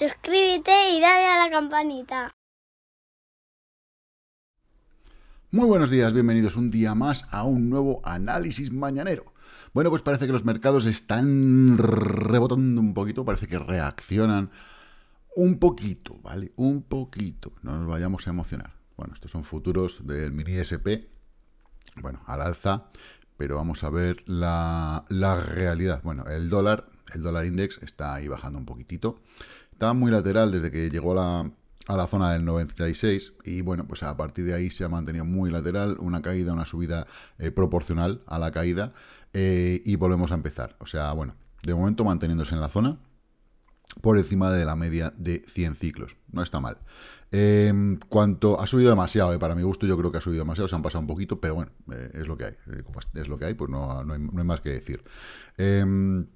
Suscríbete y dale a la campanita. Muy buenos días, bienvenidos un día más a un nuevo análisis mañanero. Bueno, pues parece que los mercados están rebotando un poquito, parece que reaccionan un poquito, ¿vale? Un poquito, no nos vayamos a emocionar. Bueno, estos son futuros del mini SP, bueno, al alza, pero vamos a ver la, la realidad. Bueno, el dólar, el dólar index está ahí bajando un poquitito estaba muy lateral desde que llegó a la, zona del 96 y bueno, pues a partir de ahí se ha mantenido muy lateral, una caída, una subida eh, proporcional a la caída eh, y volvemos a empezar. O sea, bueno, de momento manteniéndose en la zona por encima de la media de 100 ciclos. No está mal. Em, cuanto ha subido demasiado, eh, para mi gusto yo creo que ha subido demasiado, se han pasado un poquito, pero bueno, eh, es lo que hay. Es lo que hay, pues no, hay, no hay, más que decir. Em,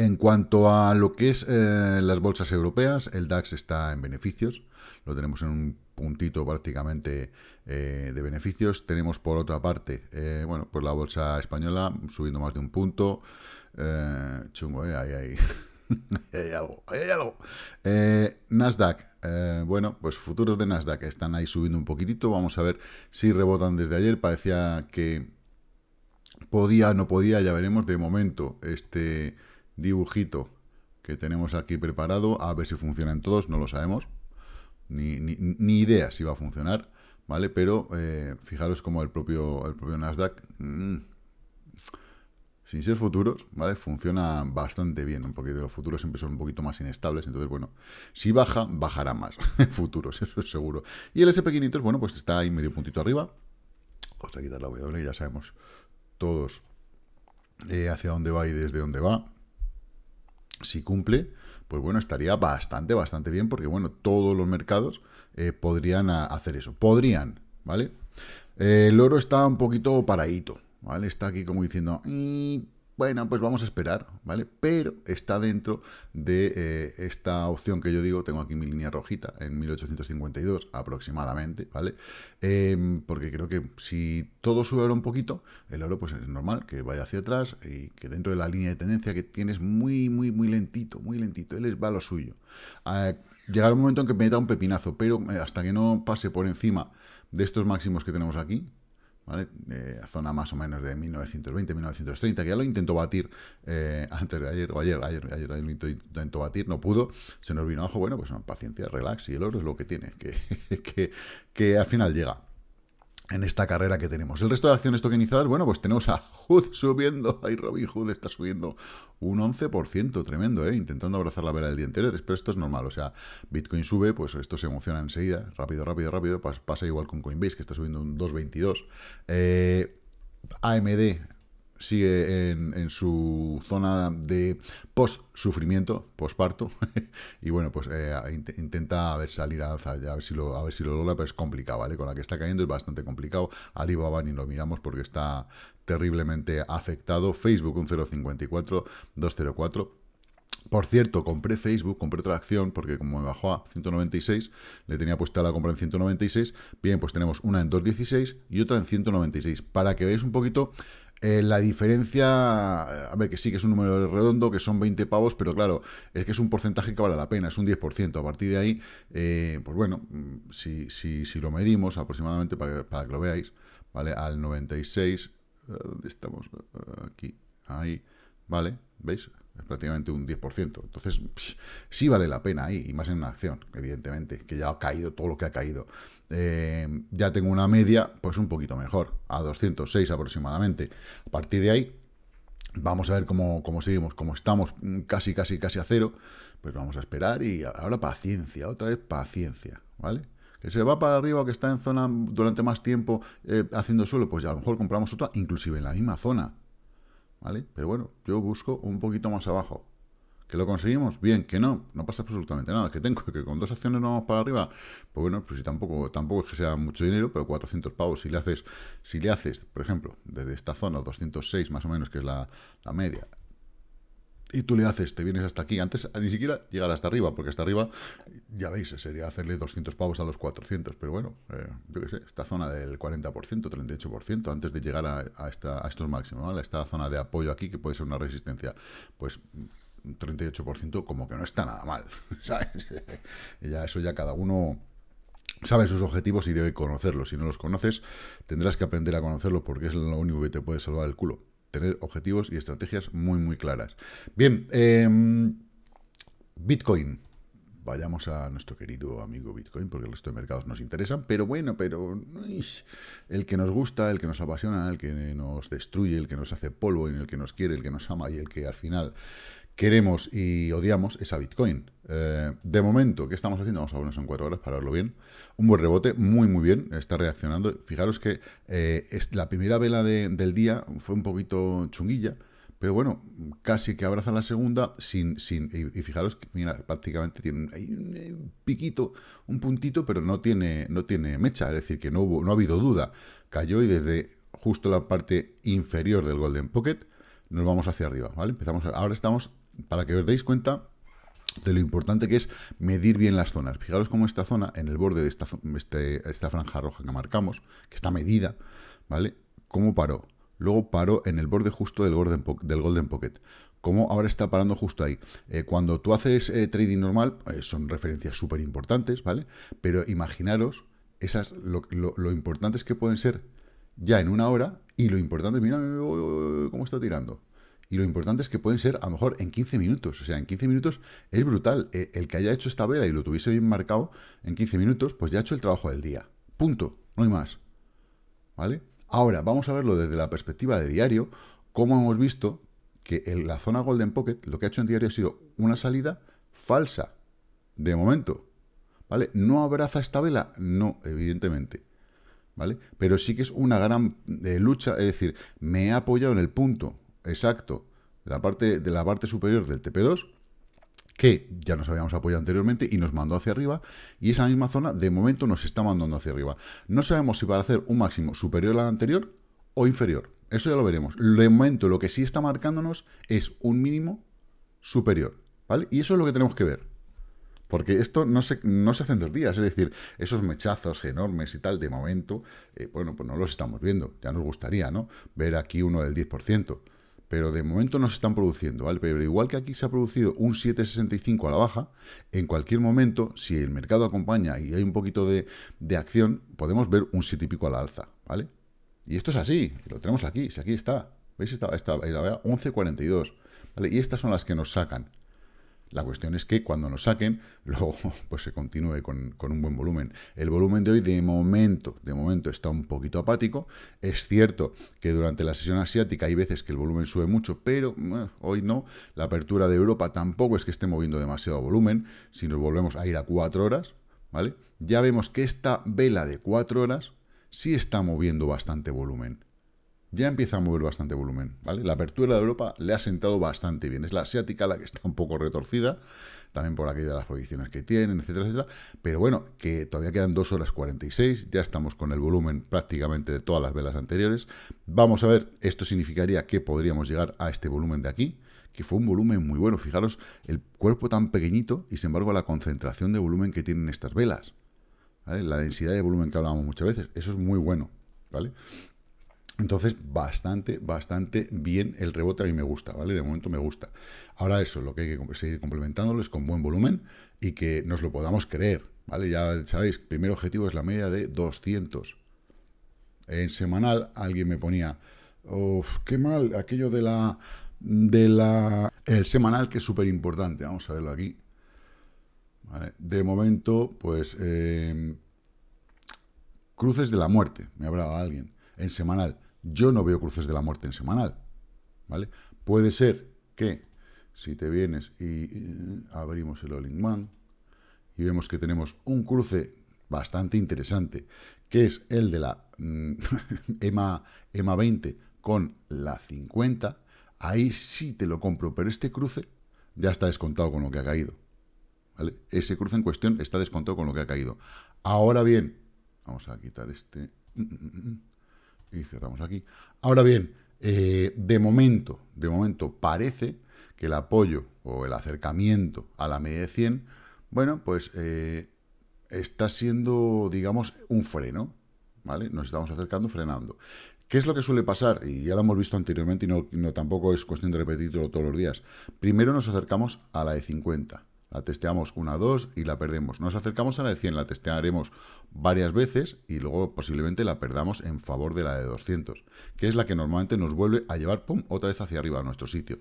en cuanto a lo que es eh, las bolsas europeas, el DAX está en beneficios, lo tenemos en un puntito prácticamente eh, de beneficios. Tenemos por otra parte, eh, bueno, pues la bolsa española subiendo más de un punto. chungo, Ahí, hay algo, hay algo. Nasdaq, bueno, pues futuros de Nasdaq están ahí subiendo un poquitito. Vamos a ver si rebotan desde ayer. Parecía que podía, no podía, ya veremos. De momento, este dibujito que tenemos aquí preparado, a ver si funcionan todos, no lo sabemos, ni, idea si va a funcionar, ¿vale? Pero eh, fijaros como el propio, el propio Nasdaq, mm, sin ser futuros, ¿vale? Funciona bastante bien, porque de los futuros siempre son un poquito más inestables, entonces, bueno, si baja, bajará más en futuros, eso es seguro. Y el SP500, bueno, pues está ahí medio puntito arriba, vamos a quitar la W, ya sabemos todos eh, hacia dónde va y desde dónde va. Si cumple, pues bueno, estaría bastante, bastante bien, porque bueno, todos los mercados eh, podrían hacer eso. Podrían, ¿vale? Eh, el oro está un poquito paradito, ¿vale? Está aquí como diciendo, mm, bueno, pues vamos a esperar, ¿vale? Pero está dentro de eh, esta opción que yo digo, tengo aquí mi línea rojita, en 1852 aproximadamente, ¿vale? Em, porque creo que si todo sube ahora un poquito, el oro pues es normal que vaya hacia atrás y que dentro de la línea de tendencia que tienes muy, muy, muy lentito, muy lentito, él va lo suyo. Ah, llegará un momento en que me da un pepinazo, pero eh, hasta que no pase por encima de estos máximos que tenemos aquí, ¿vale? Eh, zona más o menos de 1920, 1930, que ya lo intentó batir eh, antes de ayer, o ayer, ayer, ayer, lo intentó batir, no pudo, se nos vino abajo, bueno, pues no, paciencia, relax, y el oro es lo que tiene, que, que al final llega en esta carrera que tenemos. El resto de acciones tokenizadas, bueno, pues tenemos a Hood subiendo, ahí Robin Hood está subiendo un 11%, tremendo, ¿eh? intentando abrazar la vela del día anterior, pero esto es normal, o sea, Bitcoin sube, pues esto se emociona enseguida, rápido, rápido, rápido, pasa igual con Coinbase, que está subiendo un 2,22. Eh, AMD sigue en, su zona de post-sufrimiento, posparto, y bueno, pues eh, intenta a ver, salir a alza, ya a ver, si lo, a ver si lo logra, pero es complicado, ¿vale? Con la que está cayendo es bastante complicado. Alibaba ni lo miramos porque está terriblemente afectado. Facebook un 0,54, 204. Por cierto, compré Facebook, compré otra acción, porque como me bajó a 196, le tenía puesta la compra en 196. Bien, pues tenemos una en 216 y otra en 196. Para que veáis un poquito eh, la diferencia, eh, a ver, que sí que es un número redondo, que son 20 pavos, pero claro, es que es un porcentaje que vale la pena, es un 10%. A partir de ahí, eh, pues bueno, mm, si, si, si, lo medimos aproximadamente para que, para que lo veáis, ¿vale? Al 96, ¿dónde estamos? Aquí, ahí, ¿vale? ¿Veis? Es prácticamente un 10%. Entonces, sí vale la pena ahí, y más en una acción, evidentemente, que ya ha caído todo lo que ha caído. Eh, ya tengo una media, pues un poquito mejor, a 206 aproximadamente. A partir de ahí, vamos a ver cómo, seguimos, como estamos mm, casi, casi, casi a cero, pues vamos a esperar y ahora paciencia, otra vez paciencia, ¿vale? Que se va para arriba o que está en zona durante más tiempo eh, haciendo suelo, pues ya a lo mejor compramos otra, inclusive en la misma zona, ¿vale? Pero bueno, yo busco un poquito más abajo, ¿Que lo conseguimos? Bien, que no, no pasa absolutamente nada. Que tengo que con dos acciones no vamos para arriba. Pues bueno, pues si tampoco, tampoco es que sea mucho dinero, pero 400 pavos, si le haces, si le haces, por ejemplo, desde esta zona, 206 más o menos, que es la, media, y tú le haces, te vienes hasta aquí, antes ni siquiera llegar hasta arriba, porque hasta arriba, ya veis, sería hacerle 200 pavos a los 400, pero bueno, eh, yo qué sé, esta zona del 40%, 38%, antes de llegar a, esta, a estos máximos, ¿vale? esta zona de apoyo aquí, que puede ser una resistencia, pues 38%, como que no está nada mal, ¿sabes? ya eso ya cada uno sabe sus objetivos y debe conocerlos. Si no los conoces, tendrás que aprender a conocerlos porque es lo único que te puede salvar el culo. Tener objetivos y estrategias muy, muy claras. Bien, em, Bitcoin vayamos a nuestro querido amigo Bitcoin, porque el resto de mercados nos interesan, pero bueno, pero el que nos gusta, el que nos apasiona, el que nos destruye, el que nos hace polvo, el que nos quiere, el que nos ama y el que al final queremos y odiamos esa Bitcoin. Eh, de momento, ¿qué estamos haciendo? Vamos a unos en cuatro horas para verlo bien. Un buen rebote, muy muy bien, está reaccionando. Fijaros que eh, es la primera vela del día fue un poquito chunguilla, pero bueno, casi que abraza la segunda sin... sin y, fijaros que, mira, prácticamente tiene eh, un, piquito, un puntito, pero no tiene, no tiene mecha, es decir, que no, no ha habido duda. Cayó y desde justo la parte inferior del Golden Pocket nos vamos hacia arriba, ¿vale? Empezamos, ahora estamos para que os deis cuenta de lo importante que es medir bien las zonas. Fijaros cómo esta zona, en el borde de esta, este, franja roja que marcamos, que está medida, ¿vale? ¿Cómo paró? Luego paró en el borde justo del Golden, del golden Pocket. ¿Cómo ahora está parando justo ahí? Eh, cuando tú haces eh, trading normal, eh, son referencias súper importantes, ¿vale? Pero imaginaros esas, lo, lo, lo importantes que pueden ser ya en una hora y lo importante, mira, cómo está tirando. Y lo importante es que pueden ser, a lo mejor, en 15 minutos. O sea, en 15 minutos es brutal. Eh, el que haya hecho esta vela y lo tuviese bien marcado en 15 minutos, pues ya ha hecho el trabajo del día. Punto. No hay más. ¿Vale? Ahora, vamos a verlo desde la perspectiva de diario, Cómo hemos visto que en la zona Golden Pocket lo que ha hecho en diario ha sido una salida falsa, de momento. ¿Vale? ¿No abraza esta vela? No, evidentemente. ¿Vale? Pero sí que es una gran eh, lucha, es decir, me he apoyado en el punto exacto de la parte, de la parte superior del TP2, que ya nos habíamos apoyado anteriormente y nos mandó hacia arriba, y esa misma zona de momento nos está mandando hacia arriba. No sabemos si para hacer un máximo superior al anterior o inferior, eso ya lo veremos. De momento lo que sí está marcándonos es un mínimo superior, ¿vale? Y eso es lo que tenemos que ver. Porque esto no se, no se hace en dos días, es decir, esos mechazos enormes y tal, de momento, eh, bueno, pues no los estamos viendo. Ya nos gustaría, ¿no? Ver aquí uno del 10% pero de momento no se están produciendo, ¿vale? Pero igual que aquí se ha producido un 7,65 a la baja, en cualquier momento, si el mercado acompaña y hay un poquito de, acción, podemos ver un 7 y pico a la alza, ¿vale? Y esto es así, lo tenemos aquí, si aquí está, ¿veis? Está, está, 11,42, ¿vale? Y estas son las que nos sacan, la cuestión es que cuando nos saquen, luego pues se continúe con, un buen volumen. El volumen de hoy de momento, de momento está un poquito apático. Es cierto que durante la sesión asiática hay veces que el volumen sube mucho, pero eh, hoy no. La apertura de Europa tampoco es que esté moviendo demasiado volumen. Si nos volvemos a ir a cuatro horas, ¿vale? Ya vemos que esta vela de cuatro horas sí está moviendo bastante volumen ya empieza a mover bastante volumen, ¿vale? La apertura de Europa le ha sentado bastante bien. Es la asiática la que está un poco retorcida, también por aquellas de las proyecciones que tienen, etcétera, etcétera. Pero bueno, que todavía quedan 2 horas 46, ya estamos con el volumen prácticamente de todas las velas anteriores. Vamos a ver, esto significaría que podríamos llegar a este volumen de aquí, que fue un volumen muy bueno. Fijaros, el cuerpo tan pequeñito y sin embargo la concentración de volumen que tienen estas velas. La densidad de volumen que hablábamos muchas veces, eso es muy bueno, ¿vale? Entonces, bastante, bastante bien el rebote. A mí me gusta, ¿vale? De momento me gusta. Ahora eso, lo que hay que seguir complementándolo es con buen volumen y que nos lo podamos creer, ¿vale? Ya sabéis, primer objetivo es la media de 200. En semanal alguien me ponía, Uf, qué mal, aquello de la... De la el semanal que es súper importante. Vamos a verlo aquí. ¿Vale? De momento, pues... Eh, cruces de la muerte, me hablaba alguien, en semanal. Yo no veo cruces de la muerte en semanal, ¿vale? Puede ser que si te vienes y abrimos el All y vemos que tenemos un cruce bastante interesante, que es el de la EMA, EMA 20 con la 50, ahí sí te lo compro, pero este cruce ya está descontado con lo que ha caído. ¿vale? Ese cruce en cuestión está descontado con lo que ha caído. Ahora bien, vamos a quitar este... Mm, mm, mm, y cerramos aquí. Ahora bien, eh, de momento, de momento parece que el apoyo o el acercamiento a la media de 100, bueno, pues eh, está siendo, digamos, un freno, ¿vale? Nos estamos acercando frenando. ¿Qué es lo que suele pasar? Y ya lo hemos visto anteriormente y no, no tampoco es cuestión de repetirlo todos los días. Primero nos acercamos a la de 50 la testeamos una, dos y la perdemos. Nos acercamos a la de 100, la testearemos varias veces y luego posiblemente la perdamos en favor de la de 200, que es la que normalmente nos vuelve a llevar otra vez hacia arriba a nuestro sitio.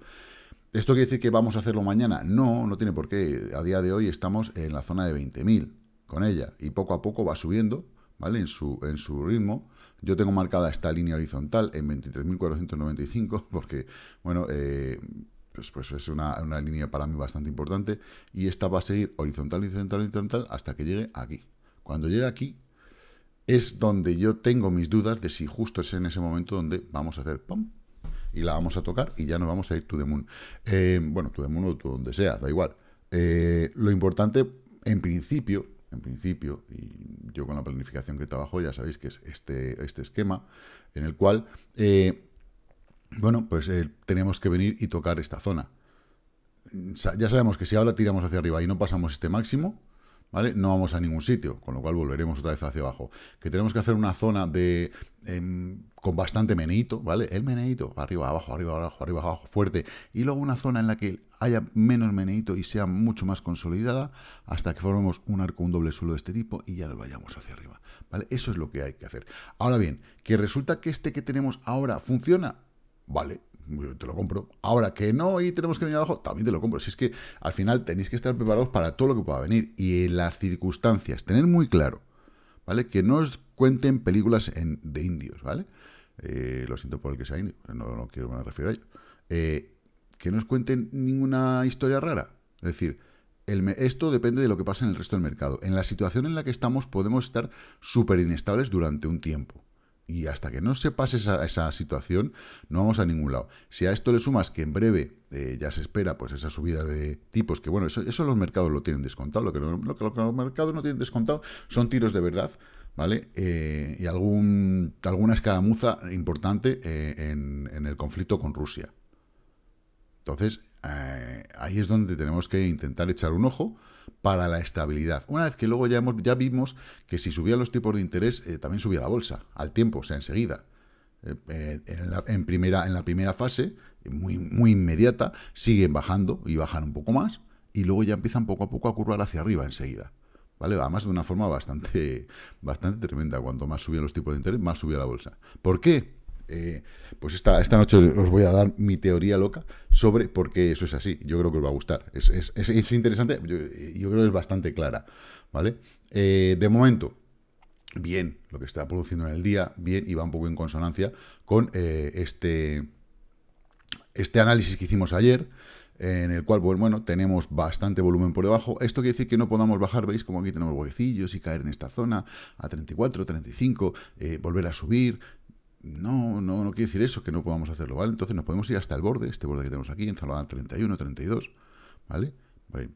¿Esto quiere decir que vamos a hacerlo mañana? No, no tiene por qué. A día de hoy estamos en la zona de 20.000 con ella y poco a poco va subiendo, ¿vale? En su, en su ritmo. Yo tengo marcada esta línea horizontal en 23.495 porque, bueno, eh, pues, pues, es una, línea para mí bastante importante. Y esta va a seguir horizontal, horizontal, horizontal hasta que llegue aquí. Cuando llegue aquí es donde yo tengo mis dudas de si justo es en ese momento donde vamos a hacer ¡pum! y la vamos a tocar y ya nos vamos a ir to the moon. Eh, bueno, to the moon o donde sea, da igual. Eh, lo importante, en principio, en principio, y yo con la planificación que trabajo, ya sabéis que es este, este esquema en el cual eh, bueno, pues eh, tenemos que venir y tocar esta zona. Ya sabemos que si ahora tiramos hacia arriba y no pasamos este máximo, ¿vale? No vamos a ningún sitio, con lo cual volveremos otra vez hacia abajo. Que tenemos que hacer una zona de em, con bastante meneito, ¿vale? El meneito arriba, abajo, arriba, abajo, arriba, abajo, fuerte. Y luego una zona en la que haya menos meneito y sea mucho más consolidada hasta que formemos un arco, un doble suelo de este tipo y ya lo vayamos hacia arriba, ¿vale? Eso es lo que hay que hacer. Ahora bien, que resulta que este que tenemos ahora funciona, vale, te lo compro. Ahora que no y tenemos que venir abajo, también te lo compro. Si es que al final tenéis que estar preparados para todo lo que pueda venir y en las circunstancias, tener muy claro, ¿vale? Que no os cuenten películas de indios, ¿vale? Eh, lo siento por el que sea indio, no, quiero me refiero a ello. Eh, que no os cuenten ninguna historia rara. Es decir, el, esto depende de lo que pasa en el resto del mercado. En la situación en la que estamos podemos estar súper inestables durante un tiempo. Y hasta que no se pase esa, esa situación, no vamos a ningún lado. Si a esto le sumas que en breve eh, ya se espera pues esa subida de tipos, que bueno, eso, eso los mercados lo tienen descontado, lo que, los mercados no tienen descontado son tiros de verdad, ¿vale? Eh, y algún, alguna escaramuza importante eh, en el conflicto con Rusia. Entonces, eh, ahí es donde tenemos que intentar echar un ojo para la estabilidad. Una vez que luego ya, hemos, ya vimos que si subían los tipos de interés, eh, también subía la bolsa, al tiempo, o sea, enseguida. Eh, en, la, primera, en la primera fase, muy, muy inmediata, siguen bajando y bajan un poco más, y luego ya empiezan poco a poco a curvar hacia arriba enseguida. ¿Vale? Además, de una forma bastante, bastante tremenda. Cuanto más subían los tipos de interés, más subía la bolsa. ¿Por qué? Eh, pues esta, esta noche os voy a dar mi teoría loca sobre por qué eso es así. Yo creo que os va a gustar. Es, interesante, yo, creo que es bastante clara. ¿Vale? Eh, de momento, bien lo que está produciendo en el día, bien y va un poco en consonancia con eh, este, este análisis que hicimos ayer en el cual, pues bueno, tenemos bastante volumen por debajo. Esto quiere decir que no podamos bajar, veis como aquí tenemos huecillos y caer en esta zona a 34, 35, volver a subir, no, no, no quiere decir eso, que no podamos hacerlo, ¿vale? Entonces nos podemos ir hasta el borde, este borde que tenemos aquí, en Zalada 31, 32, ¿vale?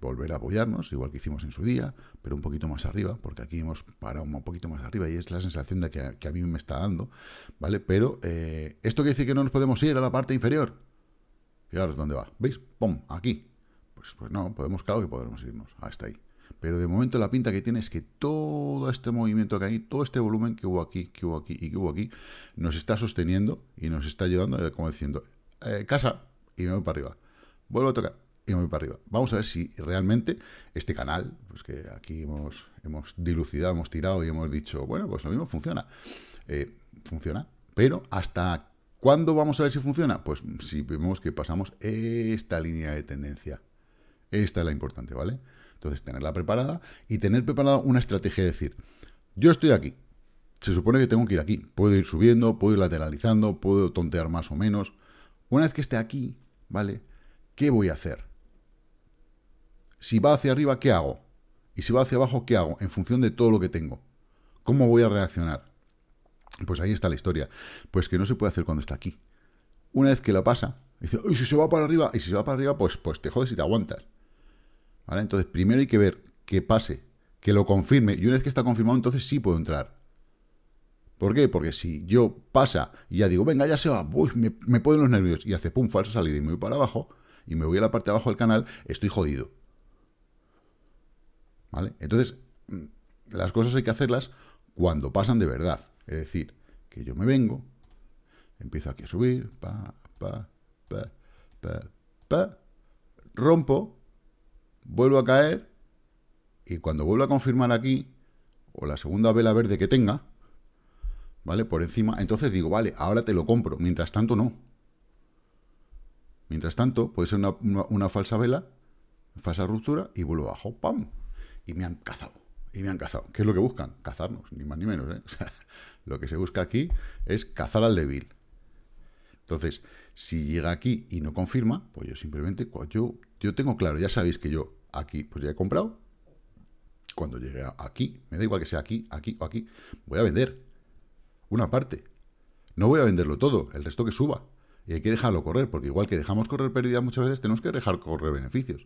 Volver a apoyarnos, igual que hicimos en su día, pero un poquito más arriba, porque aquí hemos parado un poquito más arriba y es la sensación de que, a, mí me está dando, ¿vale? Pero eh, esto quiere decir que no nos podemos ir a la parte inferior. Fijaros dónde va, ¿veis? ¡Pum! Aquí. Pues, pues no, podemos, claro que podremos irnos hasta ahí. Pero de momento la pinta que tiene es que todo este movimiento que hay, todo este volumen que hubo aquí, que hubo aquí y que hubo aquí, nos está sosteniendo y nos está ayudando, eh, como diciendo, eh, casa y me voy para arriba. Vuelvo a tocar y me voy para arriba. Vamos a ver si realmente este canal, pues que aquí hemos, hemos dilucidado, hemos tirado y hemos dicho, bueno, pues lo mismo funciona. Eh, funciona, pero hasta ¿Cuándo vamos a ver si funciona? Pues si vemos que pasamos esta línea de tendencia. Esta es la importante, ¿vale? Entonces, tenerla preparada y tener preparada una estrategia de decir, yo estoy aquí, se supone que tengo que ir aquí, puedo ir subiendo, puedo ir lateralizando, puedo tontear más o menos. Una vez que esté aquí, ¿vale? ¿Qué voy a hacer? Si va hacia arriba, ¿qué hago? Y si va hacia abajo, ¿qué hago? En función de todo lo que tengo. ¿Cómo voy a reaccionar? Pues ahí está la historia. Pues que no se puede hacer cuando está aquí. Una vez que lo pasa, dice, ¿y si se va para arriba? Y si se va para arriba, pues, pues te jodes y te aguantas. Entonces, primero hay que ver que pase, que lo confirme, y una vez que está confirmado, entonces sí puedo entrar. ¿Por qué? Porque si yo pasa y ya digo, venga, ya se va, me, me ponen los nervios, y hace pum, falsa salida, y me voy para abajo, y me voy a la parte de abajo del canal, estoy jodido. ¿Vale? Entonces, mm, las cosas hay que hacerlas cuando pasan de verdad. Es decir, que yo me vengo, empiezo aquí a subir, pa, pa, pa, pa, pa, rompo, vuelvo a caer y cuando vuelvo a confirmar aquí, o la segunda vela verde que tenga, ¿vale? Por encima, entonces digo, vale, ahora te lo compro. Mientras tanto, no. Mientras tanto, puede ser una, falsa vela, falsa ruptura, y vuelvo abajo, ¡pam! Y me han cazado. Y me han cazado. ¿Qué es lo que buscan? Cazarnos, ni más ni menos, ¿eh? lo que se busca aquí es cazar al débil. Entonces, si llega aquí y no confirma, pues yo simplemente, yo, yo tengo claro, ya sabéis que yo aquí, pues ya he comprado, cuando llegue aquí, me da igual que sea aquí, aquí o aquí, voy a vender una parte. No voy a venderlo todo, el resto que suba. Y hay que dejarlo correr, porque igual que dejamos correr pérdidas muchas veces, tenemos que dejar correr beneficios.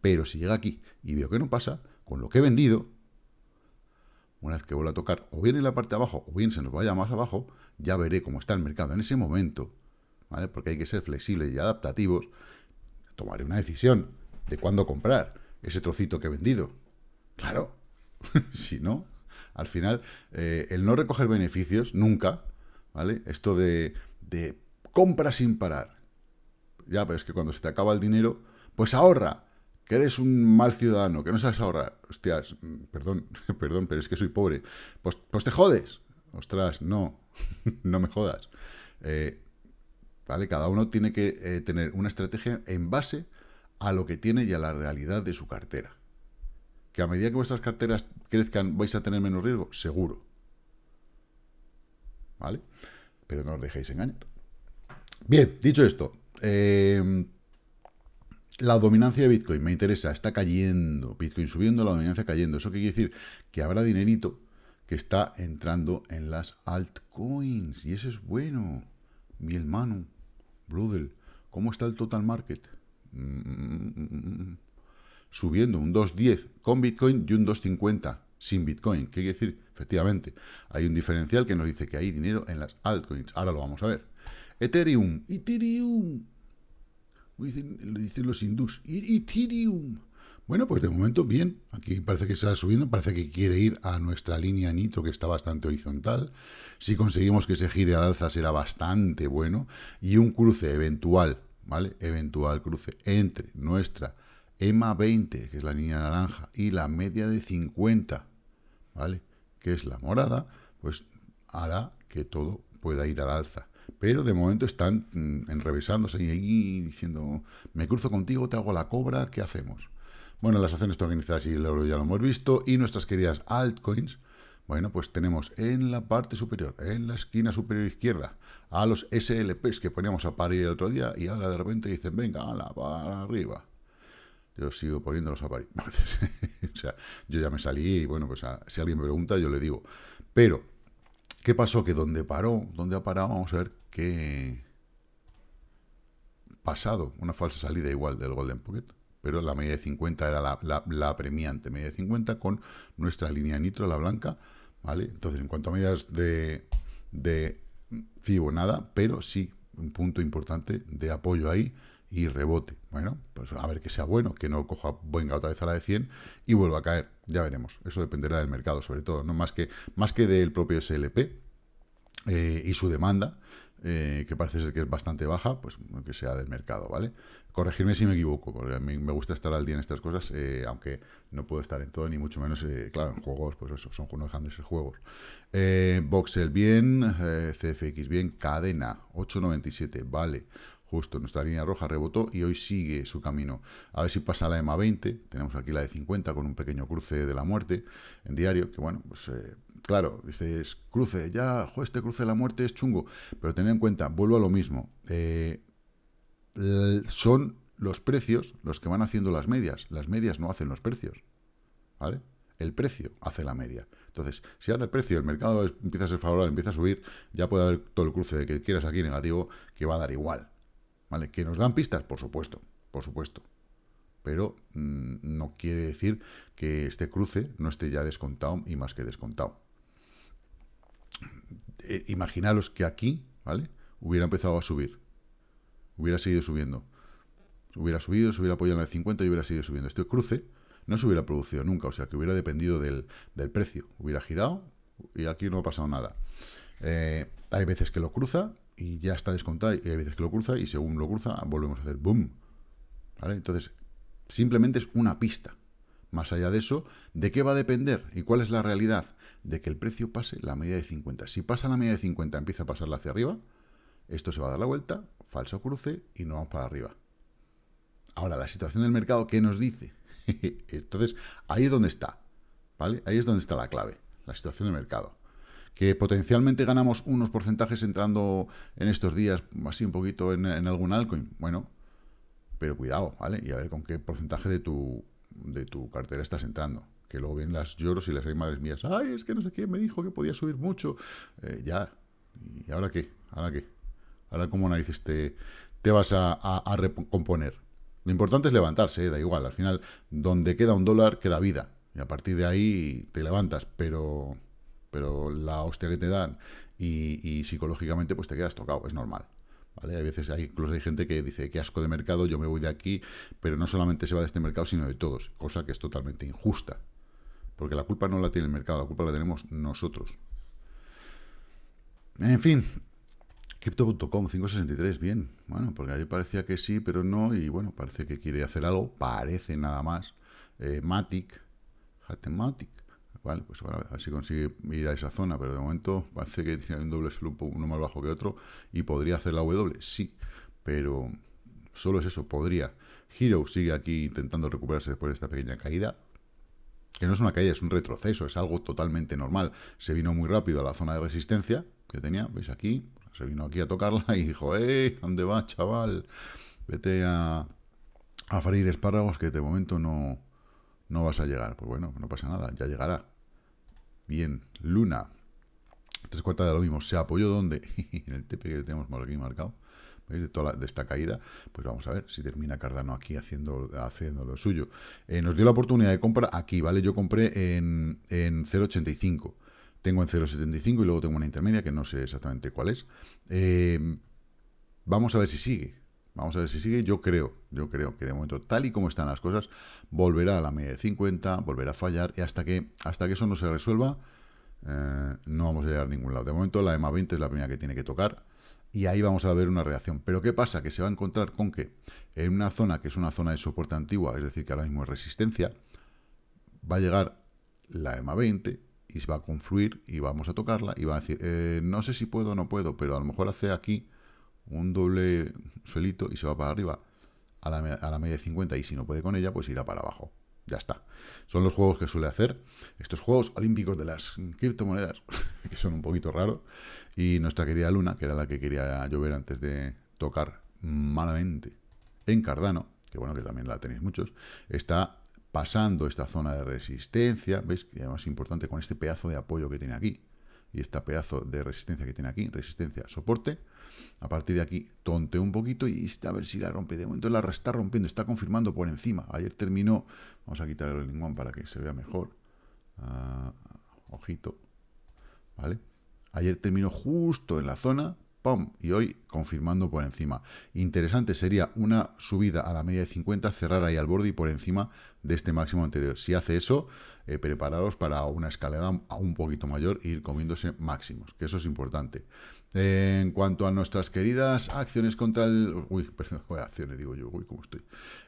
Pero si llega aquí y veo que no pasa, con lo que he vendido, una vez que vuelva a tocar, o bien en la parte de abajo, o bien se nos vaya más abajo, ya veré cómo está el mercado en ese momento ¿vale? Porque hay que ser flexibles y adaptativos. Tomaré una decisión de cuándo comprar ese trocito que he vendido. Claro, si no, al final, eh, el no recoger beneficios, nunca, ¿vale? Esto de, compra sin parar. Ya, pero es que cuando se te acaba el dinero, pues ahorra, que eres un mal ciudadano, que no sabes ahorrar. Hostias, mm, perdón, perdón, pero es que soy pobre. Pues, pues te jodes. Ostras, no, no me jodas. Eh, ¿vale? Cada uno tiene que eh, tener una estrategia en base a lo que tiene y a la realidad de su cartera. Que a medida que vuestras carteras crezcan, vais a tener menos riesgo, seguro. ¿Vale? Pero no os dejéis engañar. Bien, dicho esto, em, la dominancia de Bitcoin me interesa, está cayendo. Bitcoin subiendo, la dominancia cayendo. ¿Eso qué quiere decir? Que habrá dinerito que está entrando en las altcoins. Y eso es bueno mi hermano, Brudel, ¿cómo está el total market? Mm, mm, mm, subiendo un 2.10 con Bitcoin y un 2.50 sin Bitcoin. ¿Qué quiere decir? Efectivamente, hay un diferencial que nos dice que hay dinero en las altcoins. Ahora lo vamos a ver. Ethereum, Ethereum. Lo lo dicen los hindús. Ethereum. Bueno, pues de momento bien, aquí parece que se está subiendo, parece que quiere ir a nuestra línea nitro que está bastante horizontal. Si conseguimos que se gire al alza será bastante bueno y un cruce eventual, ¿vale? Eventual cruce entre nuestra EMA 20, que es la línea naranja, y la media de 50, ¿vale? Que es la morada, pues hará que todo pueda ir al alza pero de momento están mm, enrevesándose y ahí diciendo, me cruzo contigo, te hago la cobra, ¿qué hacemos? Bueno, las acciones tokenizadas y el ya lo hemos visto. Y nuestras queridas altcoins, bueno, pues tenemos en la parte superior, en la esquina superior izquierda, a los SLPs que poníamos a parir el otro día y ahora de repente dicen, venga, ala, para arriba. Yo sigo poniéndolos a parir. Pues, o sea, yo ya me salí y bueno, pues si alguien me pregunta, yo le digo. Pero, ¿qué pasó? Que donde paró, donde ha parado, vamos a ver qué pasado. Una falsa salida igual del Golden Pocket pero la media de 50 era la, premiante, media de 50 con nuestra línea nitro, la blanca, ¿vale? Entonces, en cuanto a medias de, de Fibo, nada, pero sí, un punto importante de apoyo ahí y rebote. Bueno, pues a ver que sea bueno, que no coja, venga otra vez a la de 100 y vuelva a caer, ya veremos. Eso dependerá del mercado, sobre todo, no más que, más que del propio SLP eh, y su demanda, eh, que parece ser que es bastante baja, pues que sea del mercado, ¿vale? Corregirme si me equivoco, porque a mí me gusta estar al día en estas cosas, eh, aunque no puedo estar en todo, ni mucho menos, eh, claro, en juegos, pues eso, son unos grandes de ser juegos. Voxel bien, CFX bien, cadena, 8.97, vale justo nuestra línea roja rebotó y hoy sigue su camino. A ver si pasa la EMA 20, tenemos aquí la de 50 con un pequeño cruce de la muerte en diario, que bueno, pues eh, claro, dices, cruce, ya, este cruce de la muerte es chungo, pero tened en cuenta, vuelvo a lo mismo, eh, son los precios los que van haciendo las medias, las medias no hacen los precios, ¿vale? El precio hace la media. Entonces, si ahora el precio el mercado empieza a ser favorable, empieza a subir, ya puede haber todo el cruce de que quieras aquí negativo, que va a dar igual. ¿Que nos dan pistas? Por supuesto, por supuesto. Pero mm, no quiere decir que este cruce no esté ya descontado y más que descontado. Eh, imaginaros que aquí, ¿vale? Hubiera empezado a subir. Hubiera seguido subiendo. Hubiera subido, se hubiera apoyado en el 50 y hubiera seguido subiendo. Este cruce no se hubiera producido nunca, o sea que hubiera dependido del, precio. Hubiera girado y aquí no ha pasado nada. Eh, hay veces que lo cruza, y ya está descontado. Y hay veces que lo cruza y según lo cruza, volvemos a hacer boom. ¿Vale? Entonces, simplemente es una pista. Más allá de eso, ¿de qué va a depender? ¿Y cuál es la realidad? De que el precio pase la media de 50. Si pasa la media de 50, empieza a pasarla hacia arriba, esto se va a dar la vuelta, falso cruce y no vamos para arriba. Ahora, la situación del mercado, ¿qué nos dice? Entonces, ahí es donde está, ¿vale? Ahí es donde está la clave, la situación del mercado que potencialmente ganamos unos porcentajes entrando en estos días, así un poquito en, algún altcoin. Bueno, pero cuidado, ¿vale? Y a ver con qué porcentaje de tu, de tu cartera estás entrando. Que luego vienen las lloros y las hay madres mías. Ay, es que no sé quién me dijo que podía subir mucho. Eh, ya. ¿Y ahora qué? ¿Ahora qué? ¿Ahora cómo narices te, te vas a, recomponer? Lo importante es levantarse, ¿eh? da igual. Al final, donde queda un dólar, queda vida. Y a partir de ahí te levantas, pero pero la hostia que te dan y, psicológicamente pues te quedas tocado, es normal. ¿Vale? Hay veces, hay, incluso hay gente que dice, qué asco de mercado, yo me voy de aquí, pero no solamente se va de este mercado, sino de todos, cosa que es totalmente injusta, porque la culpa no la tiene el mercado, la culpa la tenemos nosotros. En fin, Crypto.com 563, bien, bueno, porque ayer parecía que sí, pero no, y bueno, parece que quiere hacer algo, parece nada más. Eh, Matic, Hatematic, ¿vale? Pues bueno, a ver si consigue ir a esa zona, pero de momento parece que tiene un doble uno más bajo que otro y podría hacer la W, sí, pero solo es eso, podría. Hero sigue aquí intentando recuperarse después de esta pequeña caída, que no es una caída, es un retroceso, es algo totalmente normal. Se vino muy rápido a la zona de resistencia que tenía, veis aquí, se vino aquí a tocarla y dijo, ¡eh! ¿Dónde va chaval? Vete a, a espárragos que de momento no, no vas a llegar. Pues bueno, no pasa nada, ya llegará. Bien, Luna. Tres cuartas de lo mismo. ¿Se apoyó donde, en el TP que tenemos aquí marcado. De, toda esta caída. Pues vamos a ver si termina Cardano aquí haciendo, haciendo lo suyo. Eh, nos dio la oportunidad de compra aquí, ¿vale? Yo compré en, en 0.85. Tengo en 0.75 y luego tengo una intermedia que no sé exactamente cuál es. Eh, vamos a ver si sigue. Vamos a ver si sigue. Yo creo, yo creo que de momento, tal y como están las cosas, volverá a la media de 50, volverá a fallar, y hasta que, hasta que eso no se resuelva, eh, no vamos a llegar a ningún lado. De momento, la EMA 20 es la primera que tiene que tocar, y ahí vamos a ver una reacción. Pero ¿qué pasa? Que se va a encontrar con que en una zona que es una zona de soporte antigua, es decir, que ahora mismo es resistencia, va a llegar la EMA 20 y se va a confluir y vamos a tocarla y va a decir, eh, no sé si puedo o no puedo, pero a lo mejor hace aquí un doble suelito y se va para arriba a la, media de 50 y si no puede con ella, pues irá para abajo. Ya está. Son los juegos que suele hacer. Estos juegos olímpicos de las criptomonedas, que son un poquito raros. Y nuestra querida Luna, que era la que quería llover antes de tocar malamente en Cardano, que bueno, que también la tenéis muchos, está pasando esta zona de resistencia. ¿Veis? Que además es importante con este pedazo de apoyo que tiene aquí y esta pedazo de resistencia que tiene aquí, resistencia, soporte. A partir de aquí tonte un poquito y a ver si la rompe. De momento la está rompiendo, está confirmando por encima. Ayer terminó, vamos a quitar el lingüón para que se vea mejor. Ah, ojito, ¿vale? Ayer terminó justo en la zona ¡Pum! Y hoy confirmando por encima. Interesante sería una subida a la media de 50, cerrar ahí al borde y por encima de este máximo anterior. Si hace eso, eh, prepararos para una escalada un poquito mayor e ir comiéndose máximos, que eso es importante. En cuanto a nuestras queridas acciones contra el... Uy, perdón, acciones digo yo, uy, cómo estoy.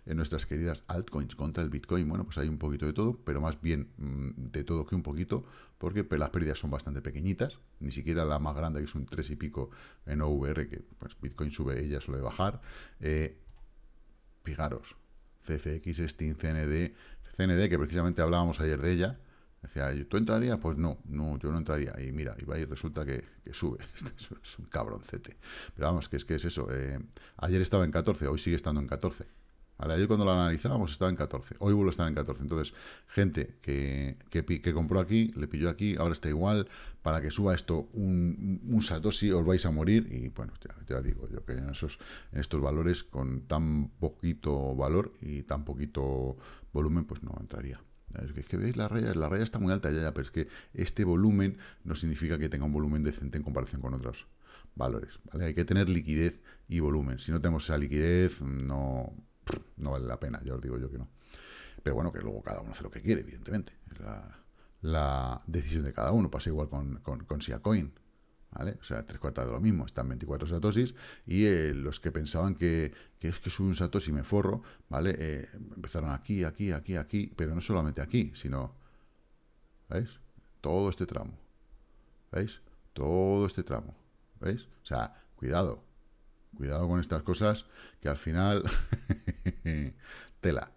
En nuestras queridas altcoins contra el Bitcoin, bueno, pues hay un poquito de todo, pero más bien mm, de todo que un poquito, porque las pérdidas son bastante pequeñitas, ni siquiera la más grande, que es un 3 y pico en OVR, que pues Bitcoin sube, ella suele bajar. Eh, fijaros, CFX, Steam, CND, CND, que precisamente hablábamos ayer de ella, Decía, ¿tú entrarías? Pues no, no, yo no entraría. Y mira, y va y resulta que, sube. Este es un cabroncete. Pero vamos, que es que es eso. Eh, ayer estaba en 14, hoy sigue estando en 14. Ayer cuando lo analizábamos estaba en 14, hoy vuelve a estar en 14. Entonces, gente que, que, compró aquí, le pilló aquí, ahora está igual, para que suba esto un, un si os vais a morir. Y bueno, ya, digo yo que esos, en estos valores con tan poquito valor y tan poquito volumen, pues no entraría. Es que, veis la raya, la raya está muy alta ya, ya, pero es que este volumen no significa que tenga un volumen decente en comparación con otros valores. Hay que tener liquidez y volumen. Si no tenemos esa liquidez, mm, no, no vale la pena, ya os digo yo que no. Pero bueno, que luego cada uno hace lo que quiere, evidentemente. la, decisión de cada uno. Pasa igual con, con, con Siacoin. O sea, tres cuartas de lo mismo, están 24 satosis y eh, los que pensaban que, es que soy un satosis y me forro, ¿vale? Eh, empezaron aquí, aquí, aquí, aquí, pero no solamente aquí, sino, ¿veis? Todo este tramo, ¿veis? Todo este tramo, ¿veis? O sea, cuidado, cuidado con estas cosas que al final, tela.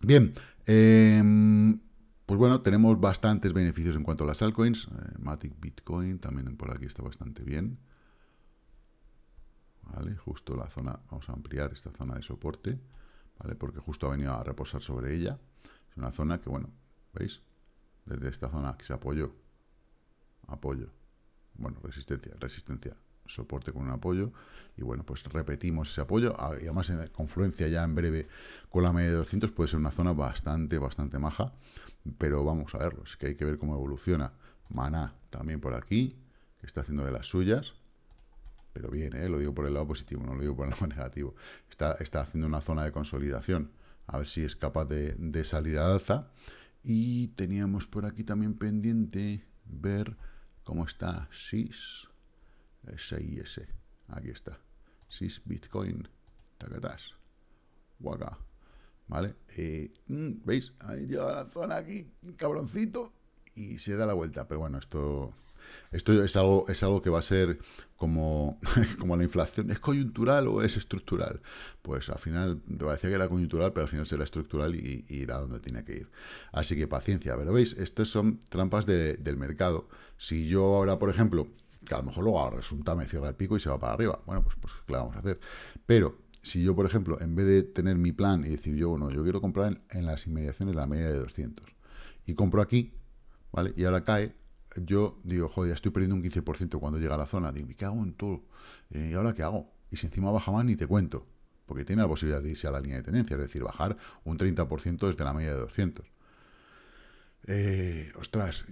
Bien, eh, pues bueno, tenemos bastantes beneficios en cuanto a las altcoins. Eh, Matic Bitcoin también por aquí está bastante bien. ¿Vale? Justo la zona, vamos a ampliar esta zona de soporte, ¿vale? Porque justo ha venido a reposar sobre ella. Es una zona que, bueno, ¿veis? Desde esta zona que se apoyó, apoyo, bueno, resistencia, resistencia, soporte con un apoyo. Y bueno, pues repetimos ese apoyo. Ah, y además, en confluencia ya en breve con la media de 200 puede ser una zona bastante, bastante maja. Pero vamos a verlo. Es que hay que ver cómo evoluciona. Maná también por aquí, que está haciendo de las suyas. Pero bien, ¿eh? lo digo por el lado positivo, no lo digo por el lado negativo. Está, está haciendo una zona de consolidación. A ver si es capaz de, de salir al alza. Y teníamos por aquí también pendiente ver cómo está SIS. SIS. E. Aquí está. SIS Bitcoin. Tacatás. Guaca. ¿Vale? Eh, mm, ¿Veis? Ahí lleva la zona aquí, cabroncito. Y se da la vuelta. Pero bueno, esto... Esto es algo, es algo que va a ser como, como la inflación. ¿Es coyuntural o es estructural? Pues al final, te decir que era coyuntural, pero al final será estructural y, irá donde tiene que ir. Así que paciencia. Pero veis, estas son trampas del mercado. Si yo ahora, por ejemplo, que a lo mejor luego resulta me cierra el pico y se va para arriba. Bueno, pues, pues ¿qué vamos a hacer? Pero si yo, por ejemplo, en vez de tener mi plan y decir yo, bueno, yo quiero comprar en, las inmediaciones la media de 200 y compro aquí, ¿vale? Y ahora cae, yo digo, joder, estoy perdiendo un 15% cuando llega a la zona. Digo, ¿y qué hago en todo? Eh, ¿Y ahora qué hago? Y si encima baja más, ni te cuento. Porque tiene la posibilidad de irse a la línea de tendencia, es decir, bajar un 30% desde la media de 200. Eh, ostras,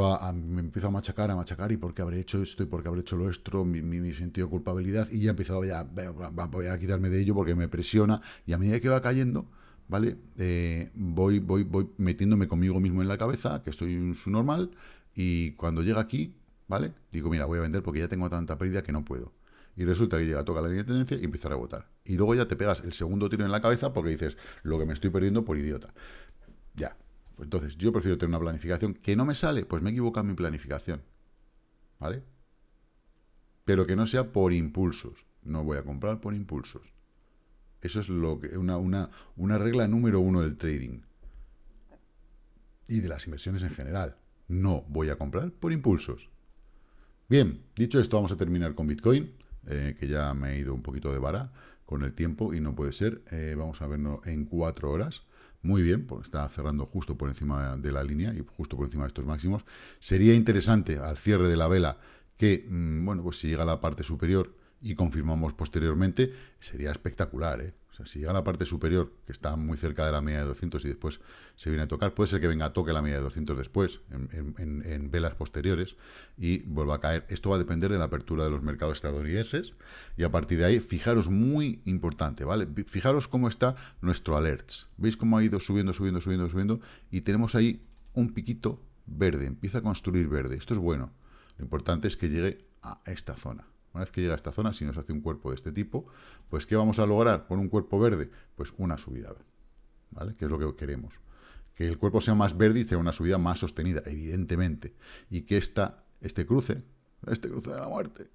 a, me empiezo a machacar, a machacar, y porque habré hecho esto, y porque habré hecho lo otro, mi, sentido de culpabilidad, y ya empezado ya, voy a quitarme de ello porque me presiona, y a medida que va cayendo, ¿vale? Eh, voy, voy, voy metiéndome conmigo mismo en la cabeza, que estoy en su normal y cuando llega aquí, ¿vale? Digo, mira, voy a vender porque ya tengo tanta pérdida que no puedo. Y resulta que llega, toca la línea de tendencia y empieza a rebotar. Y luego ya te pegas el segundo tiro en la cabeza porque dices, lo que me estoy perdiendo por idiota. Ya, pues entonces, yo prefiero tener una planificación que no me sale, pues me equivocado en mi planificación. ¿Vale? Pero que no sea por impulsos. No voy a comprar por impulsos. Eso es lo que, una, regla número uno del trading. Y de las inversiones en general. No voy a comprar por impulsos. Bien, dicho esto, vamos a terminar con Bitcoin, eh, que ya me he ido un poquito de vara con el tiempo y no puede ser. Eh, vamos a verlo en cuatro horas muy bien, porque está cerrando justo por encima de la línea y justo por encima de estos máximos. Sería interesante al cierre de la vela que, mm, bueno, pues si llega a la parte superior y confirmamos posteriormente, sería espectacular, ¿eh? si llega a la parte superior, que está muy cerca de la media de 200 y después se viene a tocar, puede ser que venga a toque la media de 200 después, en, velas posteriores, y vuelva a caer. Esto va a depender de la apertura de los mercados estadounidenses, y a partir de ahí, fijaros, muy importante, ¿vale? Fijaros cómo está nuestro alerts. ¿Veis cómo ha ido subiendo, subiendo, subiendo, subiendo? Y tenemos ahí un piquito verde, empieza a construir verde. Esto es bueno. Lo importante es que llegue a esta zona. Una vez que llega a esta zona, si nos hace un cuerpo de este tipo, pues ¿qué vamos a lograr con un cuerpo verde? Pues una subida, ¿vale? Que es lo que queremos. Que el cuerpo sea más verde y sea una subida más sostenida, evidentemente. Y que esta, este cruce, este cruce de la muerte,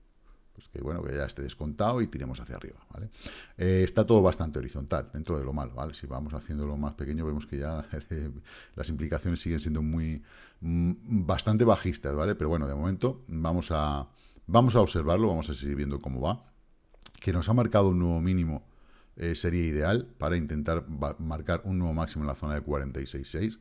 pues que bueno, que ya esté descontado y tiremos hacia arriba, ¿vale? Eh, está todo bastante horizontal, dentro de lo malo, ¿vale? Si vamos haciéndolo más pequeño, vemos que ya las implicaciones siguen siendo muy mm, bastante bajistas, ¿vale? Pero bueno, de momento vamos a, Vamos a observarlo, vamos a seguir viendo cómo va. Que nos ha marcado un nuevo mínimo eh, sería ideal para intentar marcar un nuevo máximo en la zona de 46.6.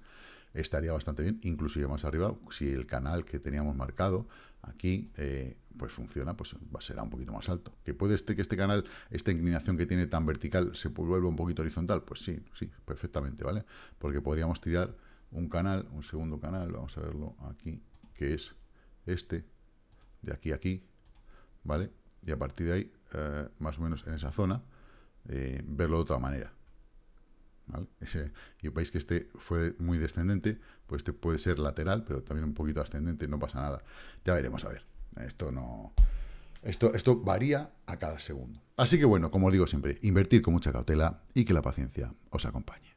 Estaría bastante bien, inclusive más arriba, si el canal que teníamos marcado aquí eh, pues funciona, pues será un poquito más alto. ¿Que puede este, que este canal, esta inclinación que tiene tan vertical, se vuelva un poquito horizontal? Pues sí, sí, perfectamente, ¿vale? Porque podríamos tirar un canal, un segundo canal, vamos a verlo aquí, que es este, de aquí a aquí, ¿vale? Y a partir de ahí, eh, más o menos en esa zona, eh, verlo de otra manera. ¿vale? y veis que este fue muy descendente, pues este puede ser lateral, pero también un poquito ascendente, no pasa nada. Ya veremos, a ver. Esto no... Esto, esto varía a cada segundo. Así que bueno, como digo siempre, invertir con mucha cautela y que la paciencia os acompañe.